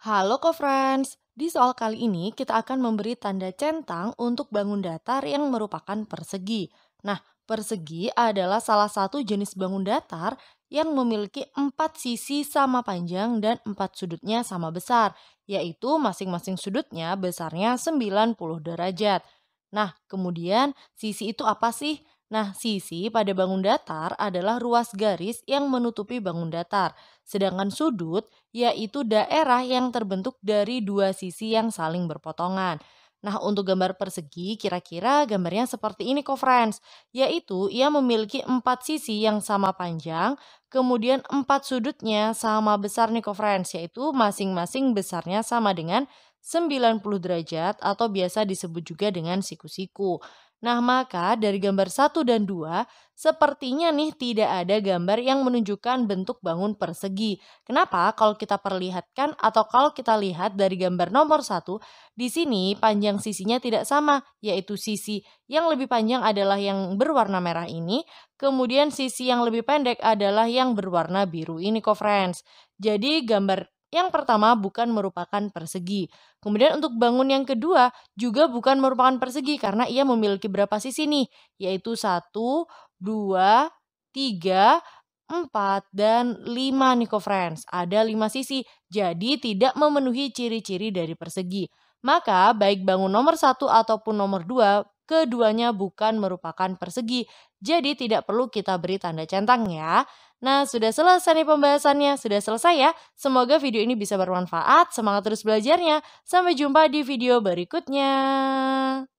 Halo co-friends, di soal kali ini kita akan memberi tanda centang untuk bangun datar yang merupakan persegi. Nah, persegi adalah salah satu jenis bangun datar yang memiliki empat sisi sama panjang dan empat sudutnya sama besar, yaitu masing-masing sudutnya besarnya 90 derajat. Nah, kemudian sisi itu apa sih? Nah, sisi pada bangun datar adalah ruas garis yang menutupi bangun datar, sedangkan sudut yaitu daerah yang terbentuk dari dua sisi yang saling berpotongan. Nah, untuk gambar persegi, kira-kira gambarnya seperti ini kok, friends. Yaitu, ia memiliki empat sisi yang sama panjang, kemudian empat sudutnya sama besar nih kok, friends. Yaitu, masing-masing besarnya sama dengan 90 derajat atau biasa disebut juga dengan siku-siku. Nah, maka dari gambar 1 dan 2, sepertinya nih tidak ada gambar yang menunjukkan bentuk bangun persegi. Kenapa? Kalau kita perlihatkan atau kalau kita lihat dari gambar nomor 1, di sini panjang sisinya tidak sama, yaitu sisi yang lebih panjang adalah yang berwarna merah ini, kemudian sisi yang lebih pendek adalah yang berwarna biru ini, kok, friends Jadi gambar yang pertama bukan merupakan persegi. Kemudian untuk bangun yang kedua juga bukan merupakan persegi karena ia memiliki berapa sisi nih? Yaitu satu, dua, tiga, empat dan lima nih friends. Ada lima sisi, jadi tidak memenuhi ciri-ciri dari persegi. Maka baik bangun nomor satu ataupun nomor dua keduanya bukan merupakan persegi, jadi tidak perlu kita beri tanda centang ya. Nah, sudah selesai nih pembahasannya, sudah selesai ya. Semoga video ini bisa bermanfaat, semangat terus belajarnya. Sampai jumpa di video berikutnya.